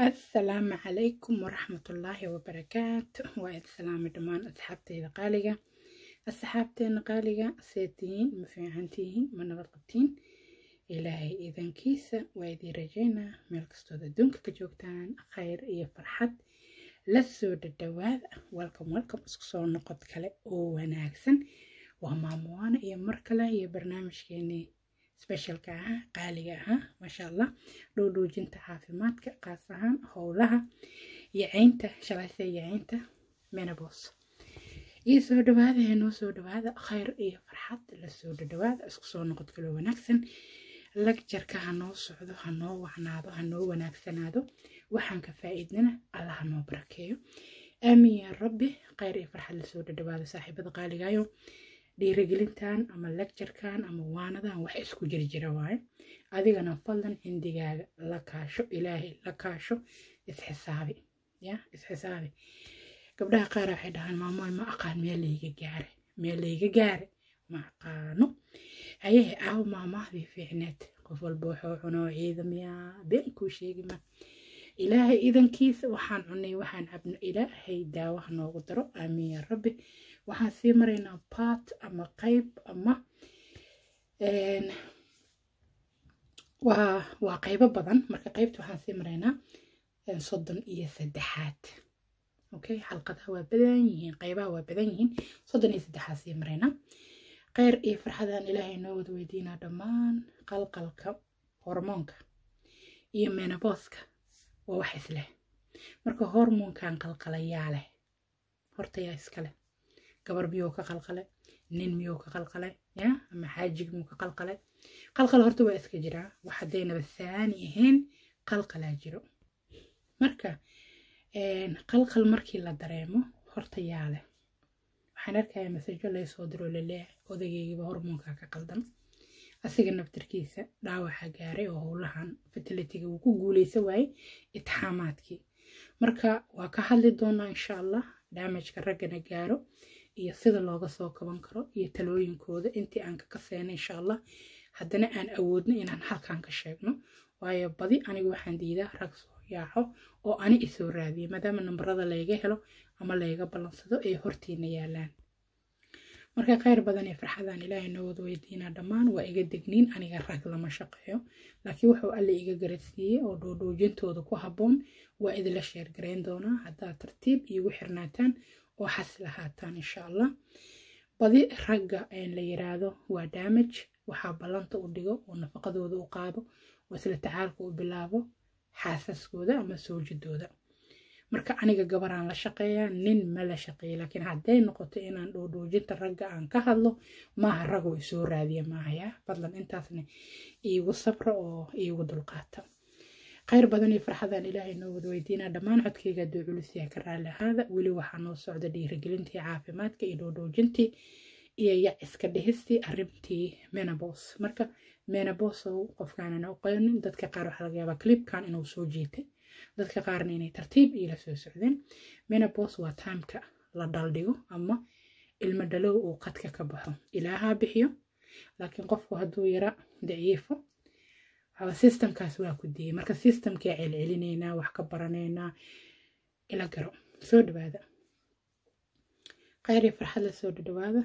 assalaamu calaykum waraxmat waraxmatullaahi wabarakaatu waa id salaamay dhammaan asxaabteyda qaaliga asxaabteena qaaliga see ma fiican tihiin ma nabad qabtiin ilaahay idankiisa waa idiin rajeynaa meel kastooda adduunka ka joogtaan khayr iyo farxad la soo dhadhawaada welcom welcom isku soo noqod kale oo wanaagsan waa maamuwaana iyo mar kale iyo barnaamijkeenii sbeshalka ah qaaliga ah maasha allah dhoodhoojinta caafimaadka qaas ahaan howlaha yacaynta shalaysa yacaynta menabos iyo soo dhawaada ee noo soo dhawaada khayr iyo farxad lasoo dhadhawaada isku soo noqod kaloo wanaagsan lagjarka hanoo socdo hanoo wacnaado hanoo wanaagsanaado waxaan ka faa'iidnana allah hanoo barakeeyo aamin yaa rabbi khayr iyo farxad lasoo dhadhawaada saaxiibada qaaligaayo dhiirigelintan ama lecturkan ama waanadan wax isku jirjira waaye adigana fadlan cindigaaga la kaasho ilaahay la kaasho isxisaabi ya isxisaabi gabdhaha qaar waxay dhahaan maamoy ma aqaan meel layga gaare meel layga gaare ma aqaano hayehe aaw maamahdii fiicneed qof walba wuxuu cuno ciidamiyaa been kuu sheegima ilaahay idankiisa waxaan cunay waxaan cabno ilaahay daawaha noogu daro aamiin yaa rabbi waxaan sii maraynaa baat ama qayb ama waa qaybo badan marka qaybta waxaan sii maraynaa soddon iyo saddexaad okay xalqadaha waa badan yihiin qaybaha waa badan yihiin soddon iyo saddexaad sii maraynaa kheyr iyo farxadaan ilaahay noo wada weydiinaa dhammaan qalqalka hormoonka iyo menaboska waa wax isleh marka hormoonkan qalqalayaa leh hortayaa iskale gabar miyou ka qalqale nin miyou ka qalqale ya ama xaajig miyuu ka qalqale qalqal horta waa iska jiraa wax haddaynaba saani ahayn qalqalaa jiro marka qalqal markii la dareemo horta yaa leh waxaan arkaya masajo laysoo diro laleeyahay odagaygiiba hormoonkaa ka qaldan asiga naftarkiisa dhaawaxa gaaray oo howlahan fatilitiga uu ku guuleysa waayey itixaamaadkii marka waa ka hadli doonaa insha allah daamajka raggana gaaro iyo sida looga soo kaban karo iyo talooyinkooda intii aan ka kaseyna insha allah haddana aan awoodno inaan halkan ka sheegno waayo badi anigu waxaan diidaa rag soo yaaco oo ani isoo raadiya maadaama numbarada layga helo ama layga ballansado ay hortiina yaalaan marka kheyr badan ee farxadaan ilaahay noo weydiinaa dhammaan waa iga degniin aniga rag lama shaqeeyo laakiin wuxuu alle iga garasiiyey oo dhoodhoojintooda ku habboon waa sheer garayn doonaa haddaad tartiib iigu xirnaataan oo xas lahaataan insha allah badi ragga la yiraahdo waa daamaj waxaa ballanta u dhigo oo nafaqadooda u qaado oo isla tacaalka u bilaabo xaasaskooda ama soojidooda marka aniga gabaraan la shaqeeyaa nin ma la shaqeeya laakiin hadday noqoto inaan dhoodhoojinta ragga aan ka hadlo maaha ragoo isoo raadiya maahaya fadlan intaasna iigu sabra oo iigu dulqaata khayr badan iyo farxadaan ilaahay noo wada weydiinaa dhammaan codkayga aduu culusyaha ka ahaada weli waxaa noo socda dhiirigelintii caafimaadka iyo dhoodhoojintii iyo yaciska dhihistii arrintii menabos marka menabosow qofkaanana oqonin dadka qaar waxaa laga yaabaa clibkan inuu soo jiitay dadka qaarna inay tartiib iyo la soo socdeen menopos waa taamka la dhaldhigo ama ilmo dhalow uu qadka ka baxo ilaahaa bixiyo laakiin qofku hadduu yara daciifo sistemkaas waa ku diyey marka sistamkaa celcelineynaa wax ka baranaynaa ila garo soo dhawaada kheyr iyo farxad la soo dhadhawaada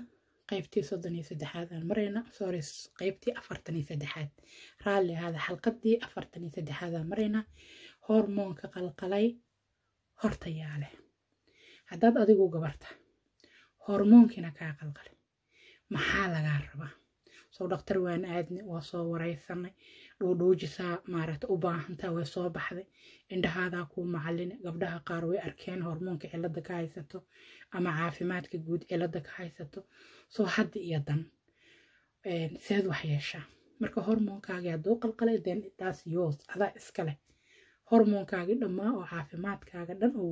qaybtii soddon iyo saddexaad aan marayna sorry qaybtii afartan iyo saddexaad raalli ahaada xalqadii afartan iyo saddexaad aan marayna hormoonka qalqalay hortayaa leh haddaad adigu gabarta hormoonkina kaa qalqalay maxaa lagaa rabaa soo dhaktar waan aadnay waa soo waraysanay dhuudhuujisaa maaragta u baahantaa way soo baxday indhahaadaa kuu macalina gabdhaha qaar way arkeen hormoonka cilada ka haysato ama caafimaadka guud cilladda ka haysato soo hadda iyo dan seed wax yeeshaa marka hormoonkaaga hadduu qalqalay den daas yoos adaa iska leh hormoonkaagi dhammaa oo caafimaadkaaga dhan uu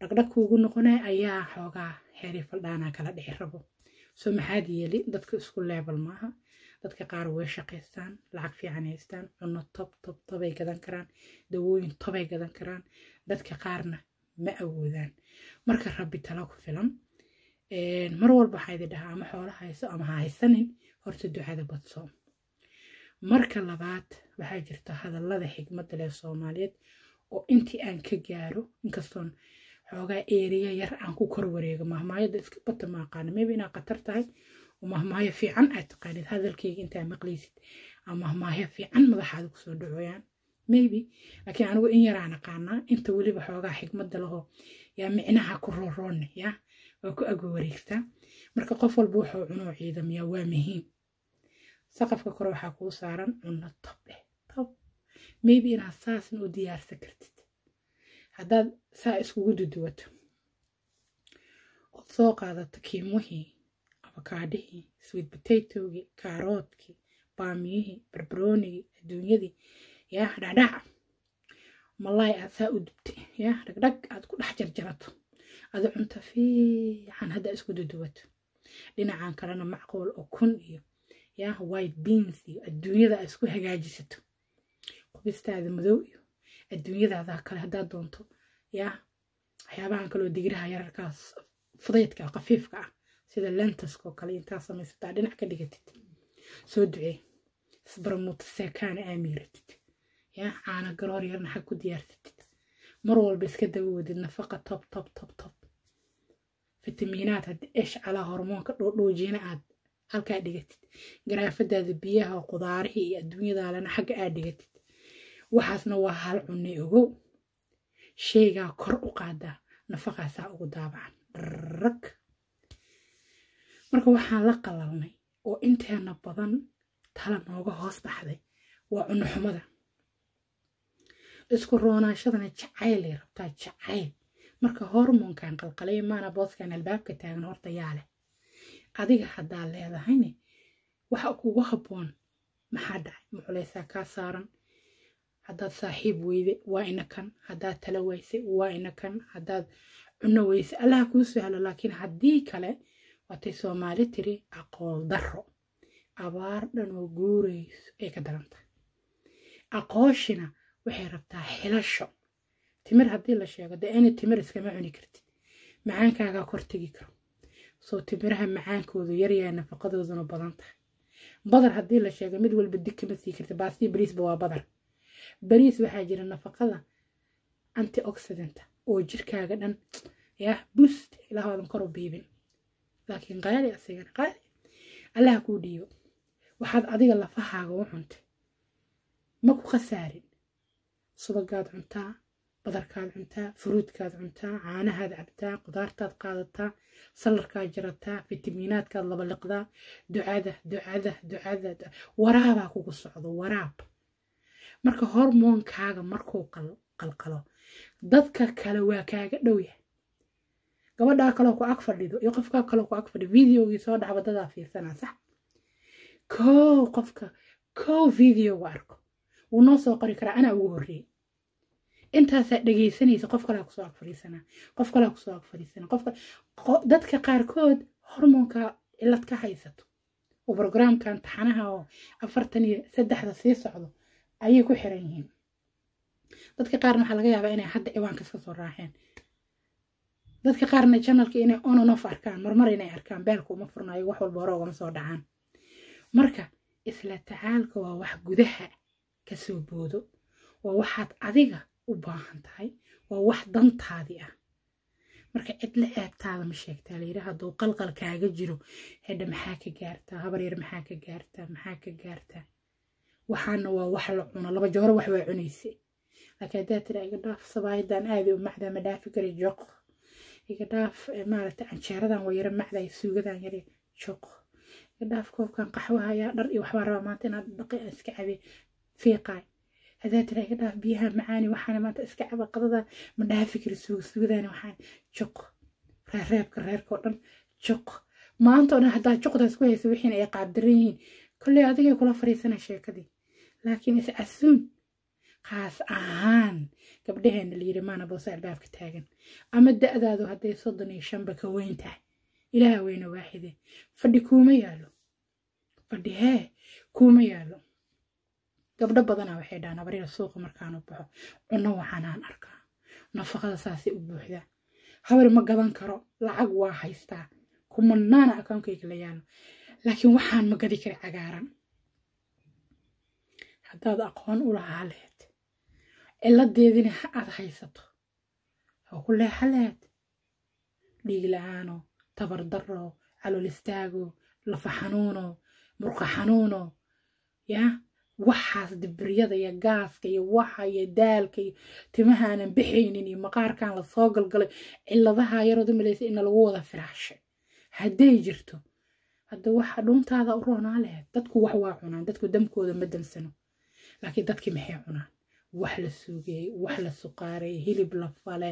dhaqdhaq kuugu noqonaya ayaa xoogaa xeeri faldhaanaa kala dhici rabo soo maxaad yeeli dadka isku leebal maaha dadka qaar way shaqaystaan lacag fiican haystaan cunno tob tob tobay gadan karaan dawooyin tobay gadan karaan dadka qaarna ma awoodaan marka rabbi tala ku filan mar walba waxaa idi dhahaa ama xoola hayso ama ha haysanin horta ducada badso marka labaad waxaa jirta hadallada xigmadda leh soomaaliyeed oo intii aan ka gaaro inkastoon xoogaa eeriya yar aan ku kor wareego mahmaayada iska bata ma aqaano maybe inaa khatar tahay oo mahmaayo fiican aad taqaanid hadalkayga intaa maqlaysid ama mahmaayo fiican madaxaada kusoo dhacooyaan maybe laakiin anigu in yaraan aqaanaa inta weliba xoogaa xigmadda lahoo yaa micnaha ku rooroone yaa waa ku ago marka qof walba wuxuu cunoo ciidamiyaa waa muhiim saqafka kore waxaa kuu saaran cunno tab eh tab maybe inaad saasin u diyaarsan kartid haddaad saa iskugu duduwato ood soo qaadato kiimwihii abakaadhihii sweet potatogii kaaroodkii baamiyihii barbaroonigii adduunyadii yaa dhacdhac malaay aad saa u dubta yaa dhagdhag aad ku dhex jarjarato adu cunto fiican haddaa isku duduwato dhinacan kalena macquul oo kun iyo yaah white beans iyo adduunyada aad isku hagaajisato qubistaada madow iyo adduunyadaada kale haddaad doonto yaah waxyaabahan kaleoo digiraha yararkaas fudaydka kafiifka ah sida lantaskoo kale intaa samaysataa dhinac ka dhigatid soo ducee isbaramuuta seekaana aamiiratid yaah caana garoor yarna xag ku diyaarsatid mar walba iska daba nafaqa tob tob tob tob fitamiinaad haddii esh calaa hormoonka dhoodhoojiina aad halkaa dhigatid garaafadaada biyaha qudaarihii iyo adduunyadaalena xagga aad dhigatid waxaasna waa hal cunne ogow sheegaa kor u qaadaa nafaqaasaa ugu daabacan rag marka waxaan la qalalnay oo inteena badan tala nooga hoos baxday waa cunno xumada isku roonaashadana jacaylay rabtaa jacayl marka hormoonkan qalqalay maana booskan albaabka taagan horta yaa adiga haddaa leedahayne waxa kugu habboon maxaa dhacay muxuleysaa kaa saaran haddaad saaxiib weyde waa ina kan haddaad tala weyse waa ina kan haddaad cunno weyse allaha kuu sahlo laakiin haddii kale waatay soomaali tiri aqool darro abaar dhan oo guurayso ay ka daran tahay aqooshina waxay rabtaa xilasho timir haddii la sheego de ina timir iskama cuni kartid macaankaagaa kor tegi karo soo timiraha macaankoodu yaryaha nafaqadooduna badan tahay badar haddii la sheego mid walba dig kama sii karta baastii bariisba waa badar bariis waxaa jira nafaqada anti antioxidanta oo jirkaaga dhan yah bust ilaahoodan kor u biibin laakiin qaali asigana qaali allaha kuu dhiibo waxaad adiga lafahaaga u cuntay ma ku khasaarin subagaad cuntaa badarkaad cuntaa furuudkaad cuntaa caanahaad cabtaa qudaartaad qaadataa salarkaad jarataa fitamiinaadkaad laba liqdaa ducada ducada ducada waraabaa kugu socdo waraab marka hormoonkaaga markuu qalqalo dadka kale waa kaaga dhowyahay gabadhaa kaloo ku ag fadhido iyo qofkaa kaloo ku ag fadhido videogii soo dhaca wadadaa fiirsanaa sax kow qofka kow videoga arko wuu noo soo qori karaa anaa ugu horreeyey intaasaa dhegaysanaysa qof kalaa kusoo agfariisana qof kalaa kusoo agfariisana qofka dadka qaarkood hormoonka cilad ka haysato oo brograamkan taxanaha oo afartan iyo saddexda sii socdo ayay ku xiran yihiin dadka qaarna waxaa laga yaabaa inay hadda ciwaanka iska soo raaceen dadka qaarna janalka inay ononof arkaan marmar inay arkaan baalka uma furnaayo wax walba hore ugama soo dhacaan marka isla tacaalka waa wax gudaha kasoo boodo waa waxaad adiga u baahan tahay waa wax dantaadi ah marka cidla ceebtaada ma sheegtaa layidhaa hadduu qalqal kaaga jiro hedha maxaa ka gaartaa habaryar maxaa ka gaartaa maxaa ka gaartaa waxaana waa wax la cuno laba jooro wax waa cunaysa laakiin haddaad tira iga dhaaf sabaayadan aadi u macdaa ma dhaafi kara joq iga dhaaf eh, maaragta canjeeradan waa yara macdaa suugadan yara joq iga dhaaf koobkan qaxwaha dhar iyo waxbaa rabaa maanta inaad dhaqi iska cabe fiiqaay hadaa tiraa dhaaf biyaha macaani waxaana maanta iska caba qadada ma dhaafi kari waxaan joq reebka reerka dhan joq maanta oo haddaa joqdaas ku haysa wixiina ay qaabdaran yihiin kolley adigay kula fariisana sheekadii laakiin is casuun qaas ahaan gabdhaheena layidhi maana boose albaabka taagan ama da'daadu hadday soddon iyo shanba ka weyn tahay ilaah weyna waaxide fadhi kuuma yaalo fadhi hee kuuma yaalo gabdho badana waxay dhahaan abaryar suuqa markaanu baxo cunno waxaanaan arkaa nafaqada saasay u buuxda habar ma gadan karo lacag waa haystaa kumanaana akoonkayga la yaalo laakiin waxaan ma gadi kara cagaaran haddaad aqoon u lahaa leed ciladeedina ha aad haysato ha ku leexa leed dhiig la-aanoo tabar daroo calool istaagoo lafa xanuuno murqa xanuuno yaa waxaas dibriyada iyo gaaska iyo waxa iyo daalka iyo timahaanan bixaynin iyo maqaarkan lasoo galgalay ciladaha yarood u malaysa ina lagu wada firaashay hadday jirto hadda waxa dhuntaada u roonaa dadku wax waa cunaan dadku damkooda ma damsano laakiin dadkii maxay cunaan wax la suugeyey wax la suqaaray hilib la fale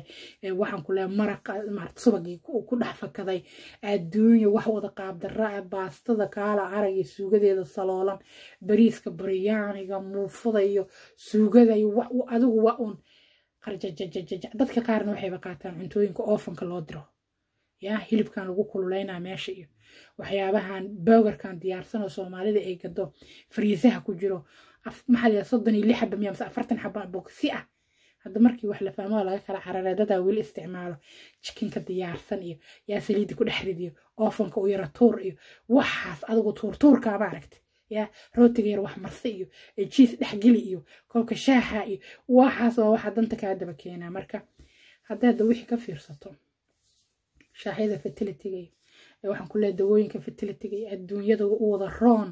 waxaan ku leeha ku dhex adduunya wax wada qaabdaraa baastada kaala arag suugadeeda saloolan bariiska baryaaniga muufada iyo suugada adigu waa un qarjajajajaja dadka qaarna waxayba qaataan cuntooyinka oofanka loo diro yaa hilibkan lagu kululaynaa meesha iyo waxyaabahan bogarkan diyaarsanoo soomaalida ay gado fariisaha ku jiro maxaa soddon iyo lix xaba miya mise ah hadda markii wax la fahmo laga kala cararay weli isticmaalo jikinka diyaarsan iyo yaa saliidda ku dhex ridiyo u yara tuur iyo waxaas adigu tuurtuurkaa maaragta yaa rootiga yar wax marse iyo jiis dhexgeli iyo koobka shaaxa iyo waxaas waa waxaa danta kaa daba keenaa marka haddaad wixii ka fiirsato shaaxyada fertilitiga iyo waxaan ku leehay dawooyinka fertilitiga iyo adduunyada u wada roon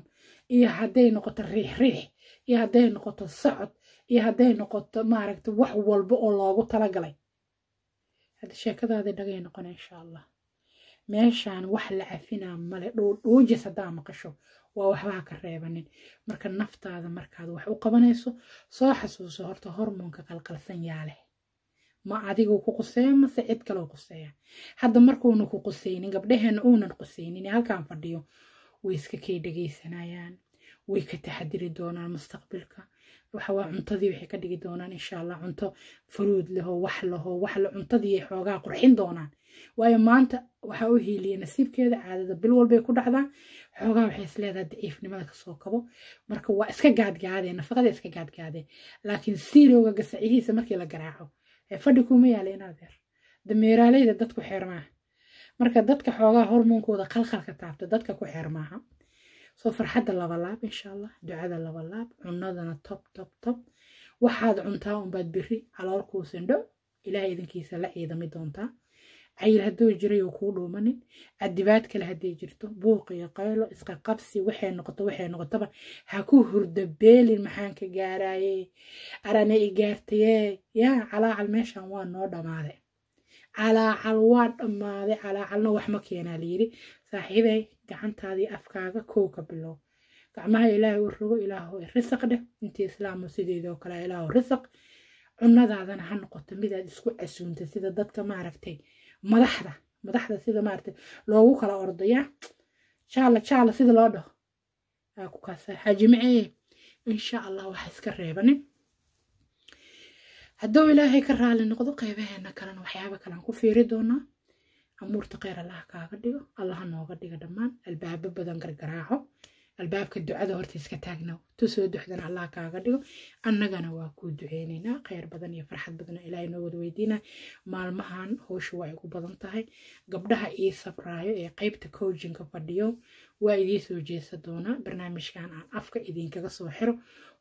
iyo hadday noqoto riixriix iyo hadday noqoto socod iyo hadday noqoto maaragta wax walba oo loogu talagalay hadda sheekadaadii dhagay noqona insha allah meeshaan wax la cafinaa male dhuudhuujis haddaa maqasho waa waxbaha ka reebanin marka naftaada markaad wax u qabanayso soo xasuuso horta hormoonka qalqalsan yaaleh ma adigu ku quseeya mase cid kaloo quseeya hadda markuuna ku qusaynin gabdhaheenna uunan qusaynin halkaan fadhiyo way iska kay dhegaysanayaan way ka taxadiri doonaan mustaqbilka waxawaa cuntadii waxay ka dhigi doonaan insha allah cunto faruud leho wax leho wax cuntadii ay xoogaa qurxin doonaan waayo maanta waxaa u hiiliya nasiibkeeda caadada bil walbay ku dhacdaa xoogaa waxay isleedaha daciifnimada kasoo kabo marka waa iska gaadgaadeen nafaqada iska gaadgaadeen laakiin siirowga gasacihiisa markii la garaaco fadhi kuma yaala inaad deer dameeraaleyda dadku xeer marka dadka xoogaa hormoonkooda qalqalka taabta dadka ku xeermaaha soo farxadda labalaab insha allah ducada labalaab cunadana tob tob tob waxaad cuntaa unbaad biri caloolkuu sindho ilaahay idinkiisa la ciidami doontaa cayil hadduu jiray oo kuu dhuumanin adibaad kale hadday jirto buuqiyo iyo qaylo isqaqabsi waxay noqoto waxay noqotaba ha ku hurdo beelin maxaan ka gaaraye arana i gaartaye yaa calaacal meeshan waa noo dhammaaday calaacal waa dhammaaday calaacalna wax ma keenaa layidhi saaxiibay gacantaadii afkaaga kowka bilow gacmaha ilaahay u rogo ilaahu risaq dheh intii islaamu sideedoo kale ilaahu risaq cunadaadana ha noqoto midaad isku casuunta sida dadka maaragtay madaxda madaxda sida maaragtay loogu kala ordayaa jaala jaala sida loo dhaho aa ku kaasa insha allah waxa iska reebanin hadduu ilaahay ka raali noqdo qaybaheena kalena waxyaaba kalean ku fiiri doonaa amuurta kheyr allaha kaaga dhigo allaha nooga dhiga dhammaan albaabo badan gargaraaco albaabka ducada horta iska taagna tu soo duxdana allah kaaga dhigo annagana waa kuu duceyneynaa kheyr badan iyo farxad badana ilaahay noo wada weydiina maalmahan howshu waa igu badan tahay gabdhaha ii sabraayo ee qeybta coachinka fadhiyo waa idiin soo jeesa doonaa barnaamijkan aan afka idinkaga soo xiro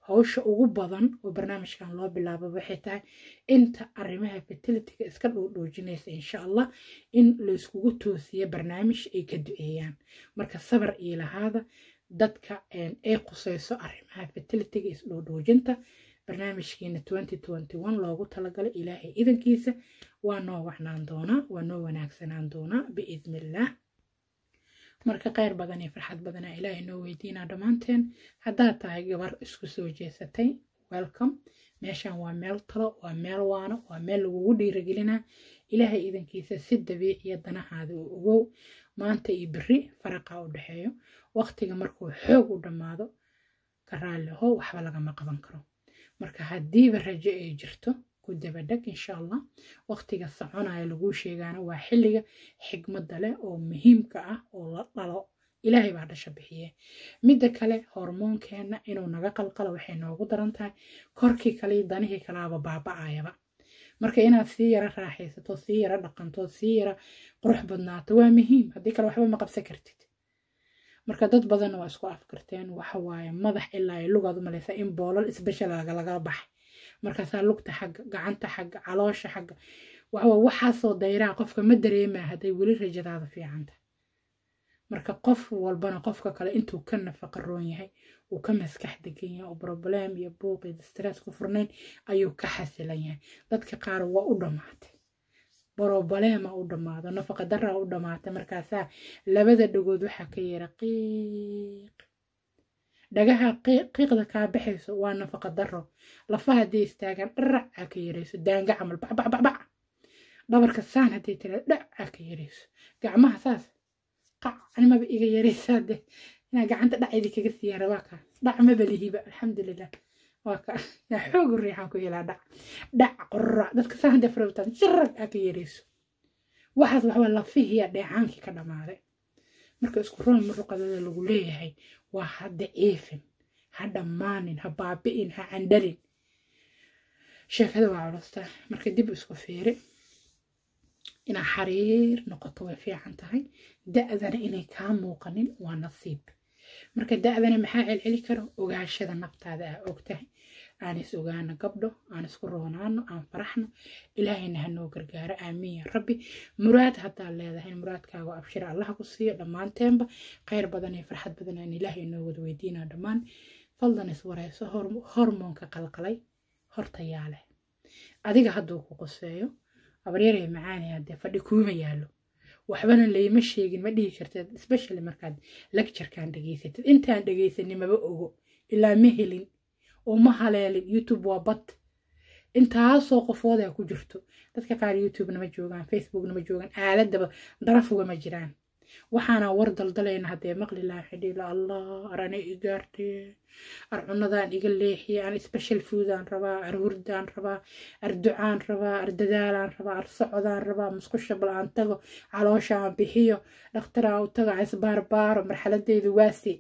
hawsha ugu badan oo barnaamijkan loo bilaabo waxay tahay inta arrimaha fatilityga iska dhowdhoojinaysa insha allah in layskugu toosiyo barnaamij ay ka duceeyaan marka sabar iyo lahaada dadka ay quseyso arrimaha fatilityga barnaamijkiina fertilitiga isdhowdhoojinta one loogu talagalay ilaahay idankiisa waa noo wacnaan doonaa waa noo wanaagsanaan doonaa biidnillaah marka kheyr badan iyo farxad badanaa ilaahay noo weydiinaa dhammaanteen haddaad tahay gabar isku soo jeesatay welcome meeshan waa meel talo waa meel waano waa meel lagugu dhiiragelinaa ilaahay idankiisa si dabiiciya danahaada u ogow maanta iyo beri faraqa u dhexeeyo waqtiga markuu xoog u dhammaado ka raalliho waxba lagama qaban karo marka haddiiba rajo ay jirto ku dabadheg insha allah waqtiga soconaya laguu sheegaana waa xilliga xigmadda leh oo muhiimka ah oo la dhalo ilaahay baa dhasha bixiye midda kale hormoonkeenna inuu naga qalqalo waxay noogu daran tahay korkii kale danihii kalaaba baaba'ayaba marka inaad sii yara raaxaysato sii yara dhaqanto sii yara qurux badnaato waa muhiim haddii kale waxba ma qabsan kartid marka dad badanna waa isku afkarteen waxa waaye madax ilaa lugaad u in boolal isbeshel laga baxa markaasaa lugta xagga gacanta xagga caloosha xagga waxwa waxaasoo dayraa qofka ma dareemaa hadday weli rajadaada fiicanta marka qof walbana qofka kale intuu ka nafaqa roon yahay uu ka maskax degan yahay oo broblem iyo buuq iyo distress ku furnayn ayuu ka xasilan yahay dadka qaar waa u dhammaatay brobaleema u dhamaado nafaqa daraa u dhamaatay markaasaa labada dhagood waxaa ka yeera qiiq dhagaha qiiqda kaa baxayso waa nafaqa daro lafaha hadday istaagaan dharac aa ah ka yarayso daanga camal bacbacbac dhabarka saan hadday tiraa dhac aa ah ka yarayso gacmaha saas qac animaba iga yaraysaa de inaa gacanta dhacaydi kaga siiyaan rabaa dhac maba alxamdulilah waa yaa xoog riixaan ku helaa dhac dhac qorac dadka saan hadday farabtaan jarag aa ah ka yarayso waxaas waxbaa lafihiya dheecaankii ka dhamaaday marka isku run muruqadada lagu leeyahay waa hadda eefin ha dhammaanin ha baabi-in ha candhalin sheekada waa culostaa marka dib isku fiiri inaa xariir noqoto way fiican tahay da-dana inay kaa muuqanin waa nasiib marka da-dana maxaa celceli karo ogaashada naftaada ah og tahay aan is ogaano gabdho aan isku roonaano aan faraxno ilaahayna hanoo gargaaro aamiin ya rabbi muraad haddaad leedahay muraadkaagu abshir allaha ku siiyo dhammaanteenba khayr badan iyo farxad badan aan ilaahay inoo wada weydiinaa dhammaan fadlan iswareyso hormoonka qalqalay hortayaa leh adiga hadduu ku qoseeyo abaryaree macaani haddee fadhi kuuma yaalo waxbana layma sheegin ma dhihi karteed especially markaad lagjarkaan dhegaysateed intaan dhegaysanin maba ogo ilaa ma helin uma haleelin youtube waa bad intaasoo qofood ku jirto dadka qaar youtubena ma joogaan facebookna ma joogaan aaladaba darafuga ma jiraan waxaana war daldalayna haddee maqli laha xidhiila allah aranay i gaartee ar cunadaan iga leexiya aan special foodaan rabaa ar hurdaan rabaa ar ducaan rabaa ar dadaalaan rabaa ar socodaan rabaa musqusha bal aan tago caloosha bixiyo dhakhtar u tago aan isbaarbaaro marxaladeydu waase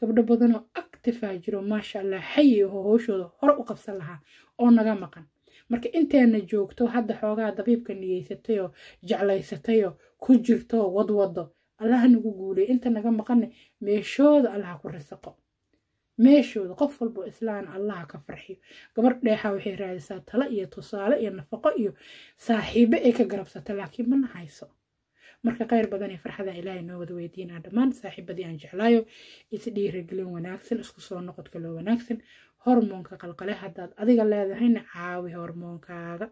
gabdho badanoo ah, actifaa jiro maasha allah xayi xayiho hooshooda hore u qabsan lahaa oo naga maqan marka inteena joogto hadda xoogaa dabiibka niyeysatayoo jeclaysatayoo ku jirto wadwado allaha nagu guulay inta naga maqanne meeshooda allaha ku risaqo meeshooda qof walbo islaan allaha ka farxiyo gabar dheexa waxay raadisaa talo iyo tusaale iyo nafaqo iyo saaxiibe ay ka garabsata laakiin mana hayso marka khayr badan ee farxada ilaahay noo wada weydiinaa dhammaan saaxiibadii aan jeclaayo isdhiiragelin wanaagsan isku soo noqodka loo wanaagsan hormoonka qalqale haddaad adiga leedahayna caawi hormoonkaaga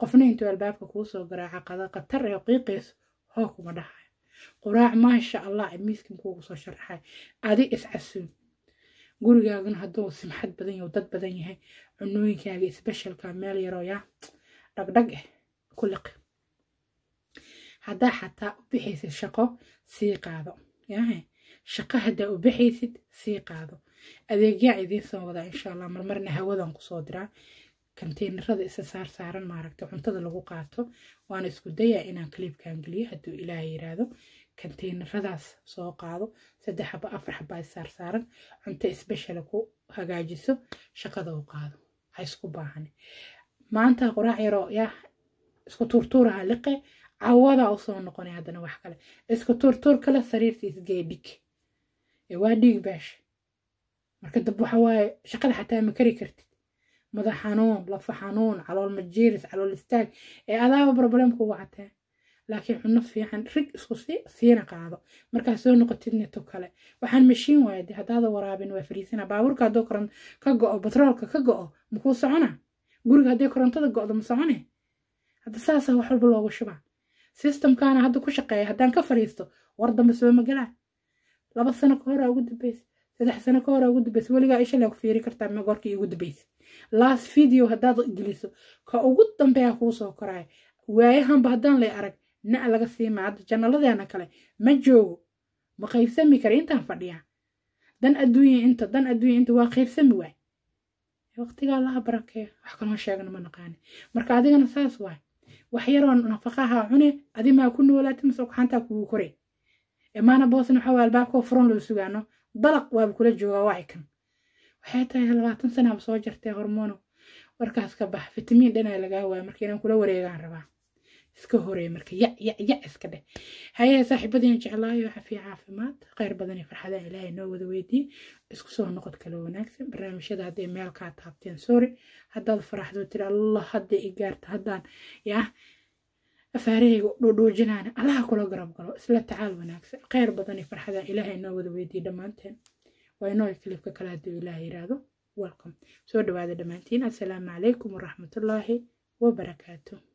qofna intuu albaabka kuusoo garaaca qada khatar ee qiiqayso hoo kuma dhahayo quraac maasha allah miiskan kuugu soo sharaxay adi iscasuun gurigaagana hadduu simxad badan yahay dad badan yahay cunooyinkaaga isbeshelka meel yaroo yaa dhagdhag eh ku liqi haddaa xataa u bixaysid shaqo sii qaado shaqo haddaa u bixaysid sii qaado adeegyaa idiin soo wadaa insha allah marmarna hawadan kusoo diraa konteynarada isa saar maaragta cuntada lagu qaato waan isku dayaa inaan kaliibkan geliyo hadduu ilaah yiraahdo konteynaradaas soo qaado saddex xaba afar xabaa is saar cunto isbeshela ku hagaajiso shaqada u qaado ha isku baahani maanta qoraac yaroo yah isku tuurtuuraha liqe cawadaa usoo noqona haddana wax kale iska tuurtuur kale sariirta isgee dhig waa dhiig beesha marka dab waxa waaye shaqada xataa ma kari kartid madax xanuun lafa xanuun calool majiiris calool istaag ee adaaba problemka uga cateen laakiin cunno fiican rig isku siina qaado markaa noqotid neto kale waxaan mashiin waayade haddaada waraabin waa fariisana baabuurka hadduu koron ka go-o batroolka ka go-o makuu socona guriga haddii korontada go-do ma socone hadda saasa ah wax walba loogu shubaa sistamkaana hadda ku shaqeeya haddaan ka fariisto war dambe soo magalaa laba sano ka horaa ugu dambeysa saddex sano ka horaa ugu dambeysa weligaa ishalaa ku fiiri kartaa magoorkii ugu dambeysa last video haddaad geliso ka ugu dambeeya kuu koraaya waayahanba haddaan lay arag na laga siimaa hadda janaladeena kale ma joogo ma qaybsami kara intaan fadhiyaa dan adduunya inta dan adduunya inta waa qaybsami waay waqtigaa laha barakeeya wax kaloo sheegna ma naqaani marka adigana saas waay waxyaroo nafaqaha cune adimaa ku noolaata mase ukaxantaa kugu kore maana boosan waxaa waa albaabkoo furan loo sugaano dalaq waaba kula joogaa waa ikan waxay tahay labaatan sanaaba soo jartay hormoono warkaas ka bax fitamiin dhanaa lagaa waaya marka inaan kula wareegaan rabaa iska horeey marka ya ya ya iska dheh hayaha saaxiibadeen jeclaayo xafiya caafimaad khayr badan iyo farxadaha ilaahay noo wada weydiye isku soo noqod kale wanaagsan barnaamijyada hadday meel kaa taabteen sorry haddaad faraxdo tiri allah hadda i gaarta haddaan yah afaarahayga dhuudhuujinaana allaha kula garab galo isla tacaal wanaagsan kheyr badan iyo farxadaha ilaahay noo wada weydiye dhammaanteen waa inoo kilibka kale hadduu ilaahay yiraahdo welcome soo dhawaada dhammaantiin assalaamu calaykum waraxmatullaahi wabarakaatu